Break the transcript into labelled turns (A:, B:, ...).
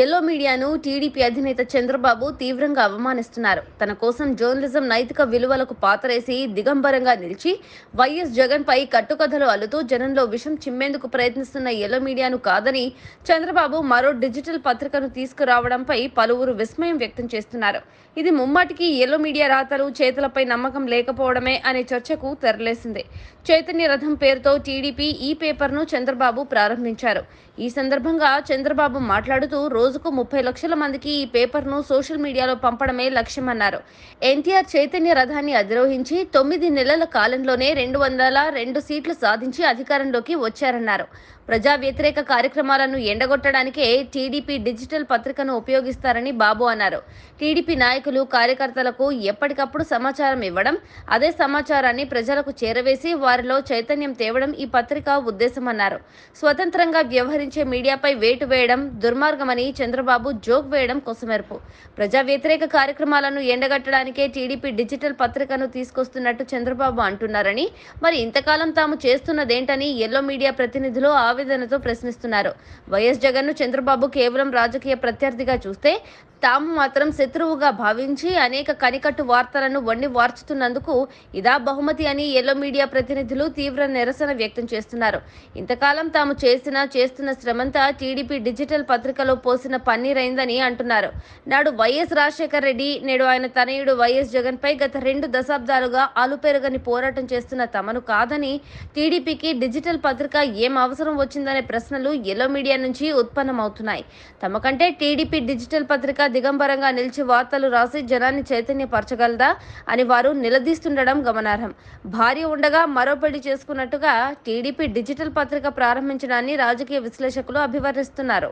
A: yellow మీడియాను TDP అధినేత చంద్రబాబు తీవ్రంగా అవమానిస్తున్నారు తన కోసం జర్నలిజం నైతిక విలువలకు పాతరేసి దిగంబరంగా నిలిచి వైఎస్ జగన్పై కట్టుకథలు అల్లుతూ జనంలో విషం చిమ్మేందుకు ప్రయత్నిస్తున్న ఎల్లో మీడియాను కాదని చంద్రబాబు మరో డిజిటల్ పత్రికను తీసుకురావడంపై పలువురు విస్మయం వ్యక్తం చేస్తున్నారు ఇది ముమ్మాటికి ఎల్లో మీడియా రాతలు చేతులపై నమ్మకం లేకపోవడమే అనే చర్చకు తెరలేసింది చైతన్య రథం పేరుతో టీడీపీ ఈ పేపర్ను చంద్రబాబు ప్రారంభించారు ఈ సందర్భంగా చంద్రబాబు మాట్లాడుతూ రోజుకు ముప్పై లక్షల మందికి ఈ పేపర్ను సోషల్ మీడియాలో పంపడమే లక్ష్యమన్నారు ఎన్టీఆర్ చైతన్య రథాన్ని అధిరోహించి తొమ్మిది నెలల కాలంలోనే రెండు వందల రెండు సీట్లు సాధించి అధికారంలోకి వచ్చారన్నారు ప్రజా వ్యతిరేక కార్యక్రమాలను ఎండగొట్టడానికే టీడీపీ డిజిటల్ పత్రికను ఉపయోగిస్తారని బాబు అన్నారు టీడీపీ నాయకులు కార్యకర్తలకు ఎప్పటికప్పుడు సమాచారం ఇవ్వడం అదే సమాచారాన్ని ప్రజలకు చేరవేసి వారిలో చైతన్యం తేవడం ఈ పత్రిక ఉద్దేశమన్నారు స్వతంత్రంగా వ్యవహరించే మీడియాపై వేటు వేయడం దుర్మార్గమని చంద్రబాబు జోక్ వేయడం కొసమెరుపు ప్రజా వ్యతిరేక కార్యక్రమాలను ఎండగట్టడానికే టీడీపీ డిజిటల్ పత్రికను తీసుకొస్తున్నట్టు చంద్రబాబు అంటున్నారని మరి ఇంతకాలం తాము చేస్తున్నదేంటని ఎల్లో మీడియా ప్రతినిధులు ఆవేదనతో ప్రశ్నిస్తున్నారు వైఎస్ జగన్ను చంద్రబాబు కేవలం రాజకీయ ప్రత్యర్థిగా చూస్తే తాము మాత్రం శత్రువుగా భావించి అనేక కనికట్టు వార్తలను వండి వార్చుతున్నందుకు ఇదా బహుమతి అని ఎల్లో మీడియా ప్రతినిధులు తీవ్ర నిరసన వ్యక్తం చేస్తున్నారు ఇంతకాలం తాము చేసిన చేస్తున్న శ్రమంతా టీడీపీ డిజిటల్ పత్రికలో పోసిన పన్నీరైందని అంటున్నారు నాడు వైఎస్ రాజశేఖర్ రెడ్డి నేడు ఆయన తనయుడు వైఎస్ జగన్పై గత రెండు దశాబ్దాలుగా ఆలుపెరగని పోరాటం చేస్తున్న తమను కాదని టీడీపీకి డిజిటల్ పత్రిక ఏం అవసరం వచ్చిందనే ప్రశ్నలు ఎల్లో మీడియా నుంచి ఉత్పన్నమవుతున్నాయి కంటే టీడీపీ డిజిటల్ పత్రిక దిగంబరంగా నిలిచి వార్తలు రాసి జనాన్ని చైతన్యపరచగలదా అని వారు నిలదీస్తుండడం గమనార్హం భార్య ఉండగా మరో పెళ్లి చేసుకున్నట్టుగా టీడీపీ డిజిటల్ పత్రిక ప్రారంభించడాన్ని రాజకీయ విశ్లేషకులు అభివర్ణిస్తున్నారు